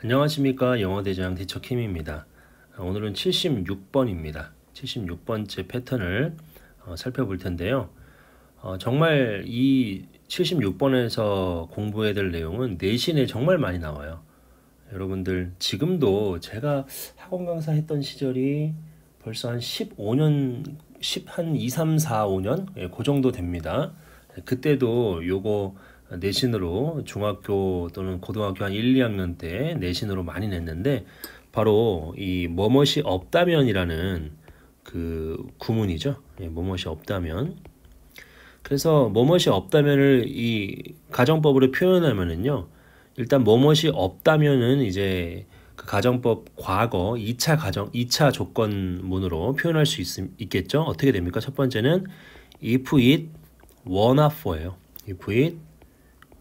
안녕하십니까 영어대장 대처킴입니다. 어, 오늘은 76번입니다. 76번째 패턴을 어, 살펴볼 텐데요. 어, 정말 이 76번에서 공부해야 될 내용은 내신에 정말 많이 나와요. 여러분들 지금도 제가 학원 강사 했던 시절이 벌써 한 15년 10, 한 2, 3, 4, 5년? 예, 그 정도 됩니다. 그때도 요거 내신으로 중학교 또는 고등학교 한 1, 2학년 때 내신으로 많이 냈는데 바로 이 뭐뭇이 없다면이라는 그 구문이죠. 예, 뭐뭇이 없다면. 그래서 뭐뭇이 없다면을 이 가정법으로 표현하면은요. 일단 뭐뭇이 없다면은 이제 그 가정법 과거 2차 가정 2차 조건문으로 표현할 수 있, 겠죠 어떻게 됩니까? 첫 번째는 if it wanna for예요. if it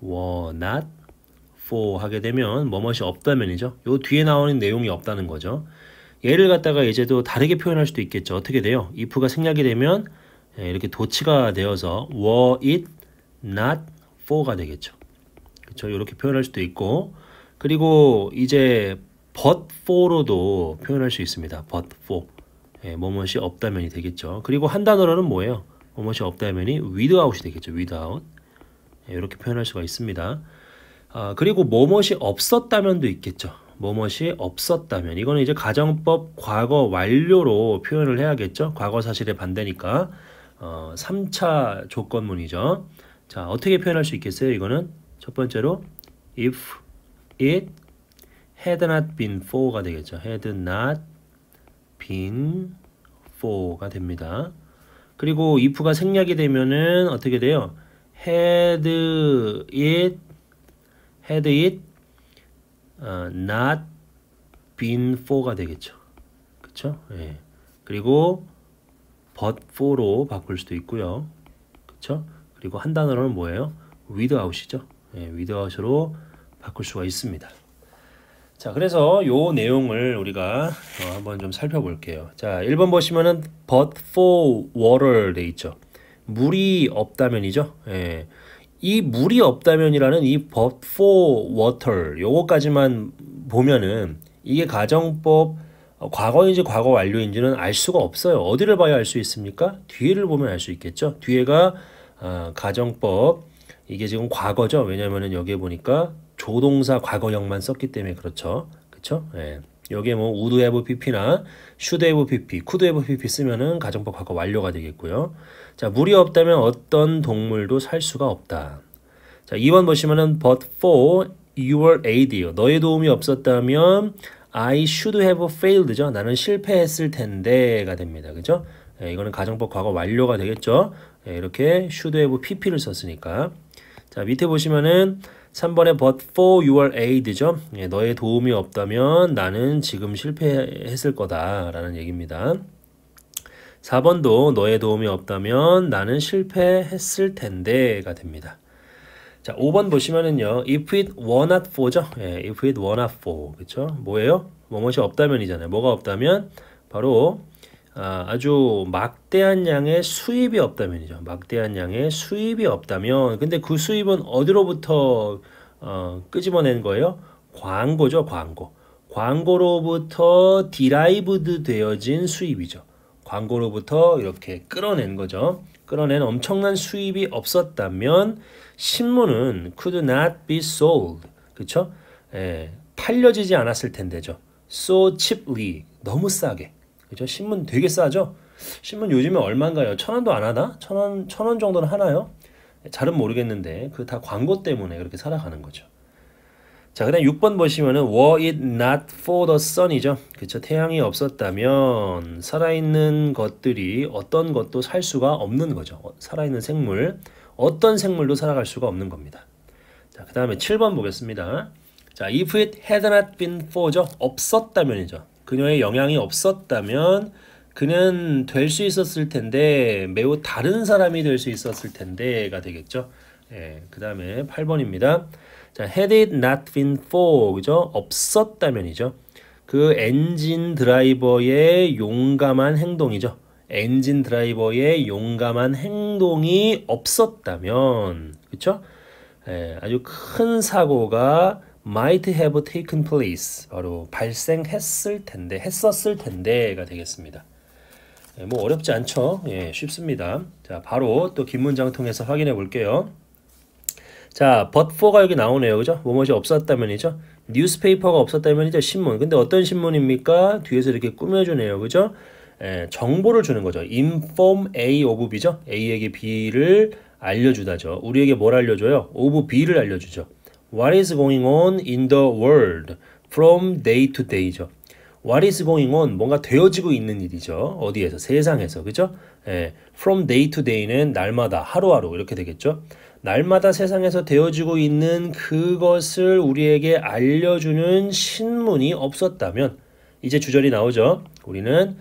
were not for 하게 되면 뭐뭇이 없다면이죠. 요 뒤에 나오는 내용이 없다는 거죠. 얘를 갖다가 이제 도 다르게 표현할 수도 있겠죠. 어떻게 돼요? if가 생략이 되면 예, 이렇게 도치가 되어서 were it not for가 되겠죠. 그렇죠? 이렇게 표현할 수도 있고 그리고 이제 but for로도 표현할 수 있습니다. but for 예, 뭐뭇이 없다면이 되겠죠. 그리고 한 단어로는 뭐예요? 뭐뭇이 없다면이 without이 되겠죠. without 이렇게 표현할 수가 있습니다. 아, 그리고 뭐뭇이 없었다면도 있겠죠. 뭐뭇이 없었다면 이거는 이제 가정법 과거 완료로 표현을 해야겠죠. 과거 사실의 반대니까 어, 3차 조건문이죠. 자 어떻게 표현할 수 있겠어요? 이거는 첫 번째로 if it had not been for가 되겠죠. had not been for가 됩니다. 그리고 if가 생략이 되면은 어떻게 돼요? had it had it uh, not been for가 되겠죠. 그렇죠? 예. 그리고 but for로 바꿀 수도 있고요. 그렇죠? 그리고 한 단어로는 뭐예요? without이죠. 예, without으로 바꿀 수가 있습니다. 자, 그래서 요 내용을 우리가 어, 한번 좀 살펴볼게요. 자, 1번 보시면은 but for water 돼 있죠. 물이 없다면이죠. 예. 이 물이 없다면이라는 이 but for water 요거까지만 보면은 이게 가정법 어, 과거인지 과거 완료인지는 알 수가 없어요. 어디를 봐야 알 수 있습니까? 뒤를 보면 알 수 있겠죠. 뒤에가 어, 가정법 이게 지금 과거죠. 왜냐면은 여기에 보니까 조동사 과거형만 썼기 때문에 그렇죠. 그렇죠? 예. 여기에 뭐 우드 FPP나 슈드 FPP, 쿠드 FPP 쓰면은 가정법 과거 완료가 되겠고요. 자, 물이 없다면 어떤 동물도 살 수가 없다. 자, 2번 보시면은 but for your aid, 너의 도움이 없었다면 I should have failed죠. 나는 실패했을 텐데가 됩니다. 그죠? 예, 이거는 가정법 과거 완료가 되겠죠. 예, 이렇게 should have pp를 썼으니까. 자, 밑에 보시면은 3번에 but for your aid죠. 예, 너의 도움이 없다면 나는 지금 실패했을 거다라는 얘기입니다. 4번도 너의 도움이 없다면 나는 실패했을 텐데가 됩니다. 자, 5번 보시면은요. if it were not for죠. 예, if it were not for. 그렇죠? 뭐예요? 뭐뭇이 없다면이잖아요. 뭐가 없다면 바로 아, 아주 막대한 양의 수입이 없다면이죠. 막대한 양의 수입이 없다면 근데 그 수입은 어디로부터 어, 끄집어낸 거예요? 광고죠, 광고. 광고로부터 디라이브드 되어진 수입이죠. 광고로부터 이렇게 끌어낸 거죠. 끌어낸 엄청난 수입이 없었다면 신문은 could not be sold. 그쵸? 예, 팔려지지 않았을 텐데죠. so cheaply. 너무 싸게. 그죠? 신문 되게 싸죠? 신문 요즘에 얼마인가요? 천 원도 안 하나? 천 원, 천원 정도는 하나요? 잘은 모르겠는데, 그 다 광고 때문에 그렇게 살아가는 거죠. 자, 그 다음 6번 보시면은, were it not for the sun이죠. 그쵸. 태양이 없었다면, 살아있는 것들이 어떤 것도 살 수가 없는 거죠. 어, 살아있는 생물, 어떤 생물도 살아갈 수가 없는 겁니다. 자, 그 다음에 7번 보겠습니다. 자, if it had not been for죠. 없었다면이죠. 그녀의 영향이 없었다면 그는 될 수 있었을 텐데 매우 다른 사람이 될 수 있었을 텐데가 되겠죠. 예, 그 다음에 8번입니다. 자, had it not been for, 그죠? 없었다면이죠. 그 엔진 드라이버의 용감한 행동이죠. 엔진 드라이버의 용감한 행동이 없었다면, 그쵸? 예, 아주 큰 사고가 might have taken place 바로 발생했을 텐데 했었을 텐데가 되겠습니다. 예, 뭐 어렵지 않죠? 예, 쉽습니다. 자, 바로 또 긴 문장 을 통해서 확인해 볼게요. 자, but for가 여기 나오네요. 그죠? 뭐뭐이 없었다면이죠? 뉴스페이퍼가 없었다면이죠? 신문. 근데 어떤 신문입니까? 뒤에서 이렇게 꾸며주네요. 그죠? 예, 정보를 주는 거죠. inform A of B죠? A에게 B를 알려주다죠. 우리에게 뭘 알려줘요? of B를 알려주죠. What is going on in the world from day to day죠. What is going on 뭔가 되어지고 있는 일이죠. 어디에서 세상에서 그죠? 예, from day to day는 날마다 하루하루 이렇게 되겠죠. 날마다 세상에서 되어지고 있는 그것을 우리에게 알려주는 신문이 없었다면 이제 주절이 나오죠. 우리는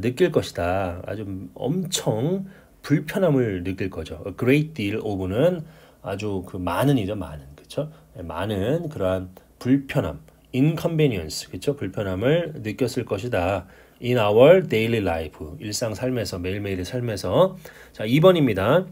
느낄 것이다. 아주 엄청 불편함을 느낄 거죠. A great deal of는 아주 그 많은이죠, 많은. 그렇죠? 많은 그러한 불편함, inconvenience, 그렇죠? 불편함을 느꼈을 것이다. In our daily life, 일상 삶에서 매일매일의 삶에서 자 2번입니다.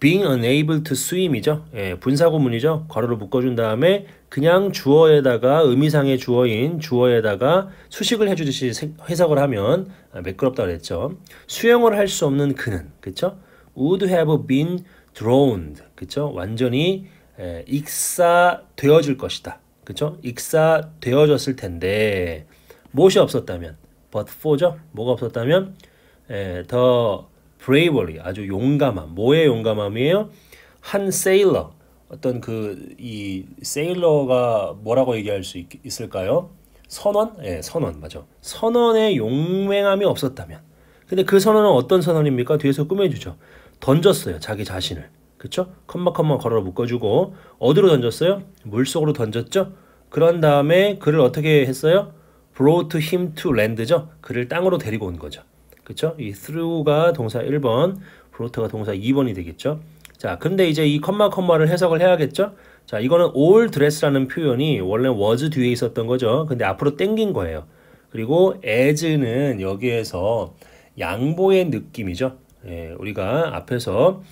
Being unable to swim이죠. 예, 분사구문이죠. 괄호를 묶어준 다음에 그냥 주어에다가 의미상의 주어인 주어에다가 수식을 해주듯이 해석을 하면 아, 매끄럽다 그랬죠. 수영을 할 수 없는 그는 그렇죠? Would have been drowned 그렇죠? 완전히 예, 익사되어질 것이다. 그쵸? 익사되어졌을 텐데 무엇이 없었다면 but for죠? 뭐가 없었다면 예, 더 bravery 아주 용감함 뭐의 용감함이에요? 한 세일러 어떤 그이 세일러가 뭐라고 얘기할 수 있, 을까요 선원? 예, 선원 맞아. 선원의 용맹함이 없었다면 근데 그 선언은 어떤 선언입니까? 뒤에서 꾸며주죠. 던졌어요. 자기 자신을. 그쵸? 컴마 컴마 걸어 묶어주고 어디로 던졌어요? 물속으로 던졌죠? 그런 다음에 그를 어떻게 했어요? brought him to land죠? 그를 땅으로 데리고 온 거죠. 그쵸? 이 through가 동사 1번, brought가 동사 2번이 되겠죠? 자, 근데 이제 이 컴마 컴마를 해석을 해야겠죠? 자, 이거는 all dress라는 표현이 원래 was 뒤에 있었던 거죠. 근데 앞으로 땡긴 거예요. 그리고 as는 여기에서 양보의 느낌이죠. 예, 우리가 앞에서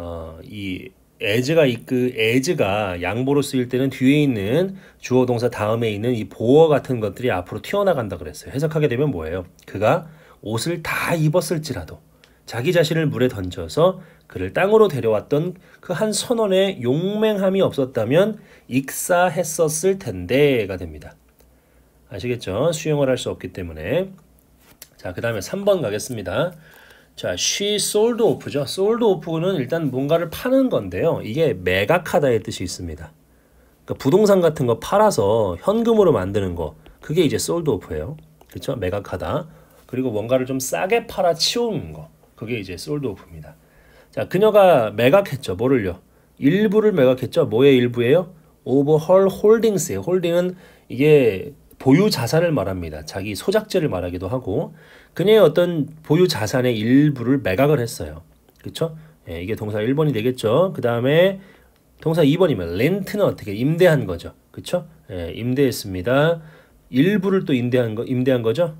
어, 이 에즈가 이그 에즈가 양보로 쓰일 때는 뒤에 있는 주어 동사 다음에 있는 이 보어 같은 것들이 앞으로 튀어나간다 그랬어요. 해석하게 되면 뭐예요? 그가 옷을 다 입었을지라도 자기 자신을 물에 던져서 그를 땅으로 데려왔던 그 한 선원의 용맹함이 없었다면 익사했었을 텐데가 됩니다. 아시겠죠? 수용을 할 수 없기 때문에 자, 그 다음에 3번 가겠습니다. 자, she sold off죠. sold off는 일단 뭔가를 파는 건데요. 이게 매각하다의 뜻이 있습니다. 그러니까 부동산 같은 거 팔아서 현금으로 만드는 거. 그게 이제 sold off예요. 그렇죠? 매각하다. 그리고 뭔가를 좀 싸게 팔아 치우는 거. 그게 이제 sold off입니다. 자, 그녀가 매각했죠. 뭐를요? 일부를 매각했죠. 뭐의 일부예요? o v e r h a u holdings예요. 홀딩은 이게 보유 자산을 말합니다. 자기 소작제를 말하기도 하고 그녀의 어떤 보유 자산의 일부를 매각을 했어요. 그렇죠? 예, 이게 동사 1번이 되겠죠. 그 다음에 동사 2번이면 렌트는 어떻게 임대한 거죠. 그렇죠? 예, 임대했습니다. 일부를 또 임대한 거 임대한 거죠.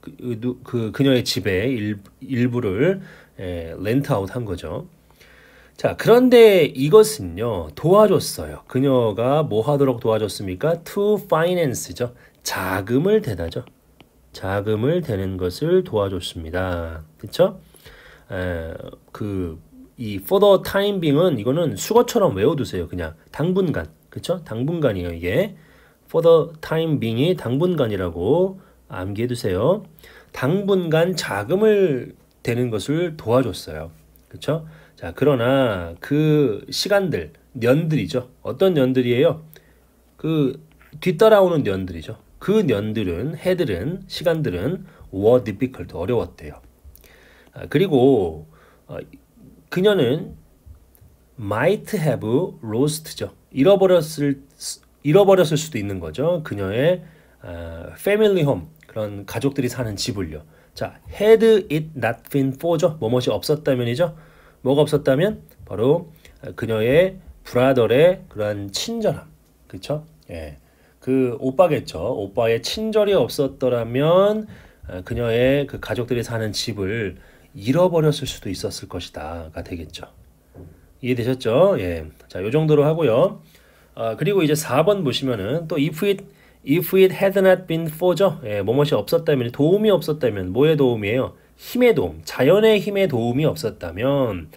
그, 그, 그 그녀의 집에 일, 일부를 예, 렌트아웃 한 거죠. 자, 그런데 이것은요, 도와줬어요. 그녀가 뭐 하도록 도와줬습니까? to finance죠. 자금을 대다죠. 자금을 대는 것을 도와줬습니다. 그쵸? 에, 그, 이 for the time being은 이거는 수거처럼 외워두세요. 그냥 당분간. 그쵸? 당분간이에요, 이게. for the time being이 당분간이라고 암기해두세요. 당분간 자금을 대는 것을 도와줬어요. 그쵸? 자, 그러나 그 시간들, 년들이죠. 어떤 년들이에요? 그 뒤따라오는 년들이죠. 그 년들은, 해들은, 시간들은 were difficult, 어려웠대요. 아, 그리고 어, 그녀는 might have lost죠. 잃어버렸을 잃어버렸을 수도 있는 거죠. 그녀의 어, family home 그런 가족들이 사는 집을요. 자, had it not been for죠. 뭐뭇이 없었다면이죠. 뭐가 없었다면 바로 그녀의 브라더의 그러한 친절함. 그렇죠? 예. 그 오빠겠죠. 오빠의 친절이 없었더라면 아, 그녀의 그 가족들이 사는 집을 잃어버렸을 수도 있었을 것이다가 되겠죠. 이해되셨죠? 예. 자, 요 정도로 하고요. 아, 그리고 이제 4번 보시면은 또 if it if it had not been for죠. 예, 뭐뭇이 없었다면 도움이 없었다면 뭐의 도움이에요? 힘의 도움, 자연의 힘의 도움이 없었다면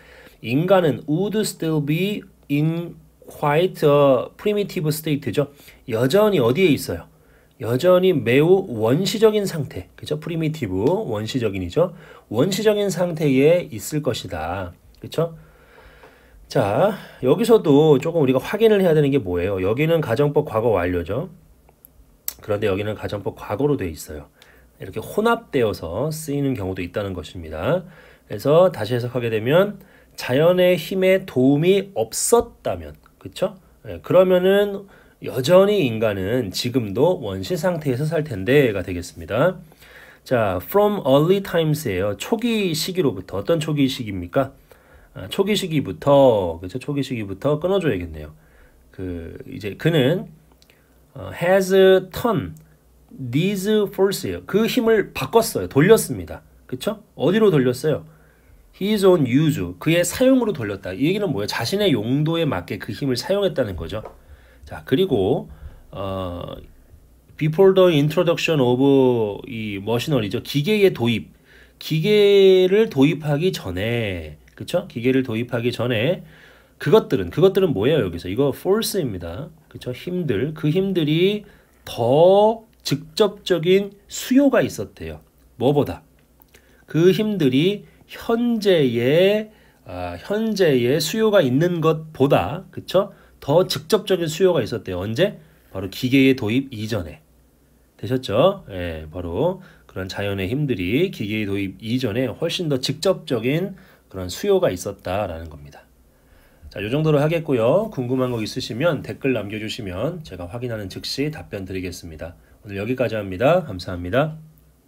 인간은 would still be in quite a primitive state죠. 여전히 어디에 있어요? 여전히 매우 원시적인 상태, 그죠? 프리미티브, 원시적인이죠. 원시적인 상태에 있을 것이다. 그쵸? 자, 여기서도 조금 우리가 확인을 해야 되는 게 뭐예요? 여기는 가정법 과거 완료죠. 그런데 여기는 가정법 과거로 돼 있어요. 이렇게 혼합되어서 쓰이는 경우도 있다는 것입니다. 그래서 다시 해석하게 되면 자연의 힘에 도움이 없었다면 그렇죠? 그러면은 여전히 인간은 지금도 원시 상태에서 살 텐데가 되겠습니다. 자, from early times예요. 초기 시기로부터 어떤 초기 시기입니까? 아, 초기 시기부터 그렇죠? 초기 시기부터 끊어줘야겠네요. 그 이제 그는 어, has turned these force요. 그 힘을 바꿨어요. 돌렸습니다. 그쵸? 어디로 돌렸어요? his own use, 그의 사용으로 돌렸다. 이 얘기는 뭐예요? 자신의 용도에 맞게 그 힘을 사용했다는 거죠. 자, 그리고 어, before the introduction of 이 머신어리죠. 기계의 도입. 기계를 도입하기 전에 그쵸? 기계를 도입하기 전에 그것들은 그것들은 뭐예요 여기서 이거 force입니다 그쵸 힘들 그 힘들이 더 직접적인 수요가 있었대요. 뭐보다 그 힘들이 현재의 아, 현재의 수요가 있는 것보다 그쵸? 더 직접적인 수요가 있었대요. 언제? 바로 기계의 도입 이전에 되셨죠? 예, 바로 그런 자연의 힘들이 기계의 도입 이전에 훨씬 더 직접적인 그런 수요가 있었다라는 겁니다. 자, 요 정도로 하겠고요. 궁금한 거 있으시면 댓글 남겨주시면 제가 확인하는 즉시 답변 드리겠습니다. 오늘 여기까지 합니다. 감사합니다.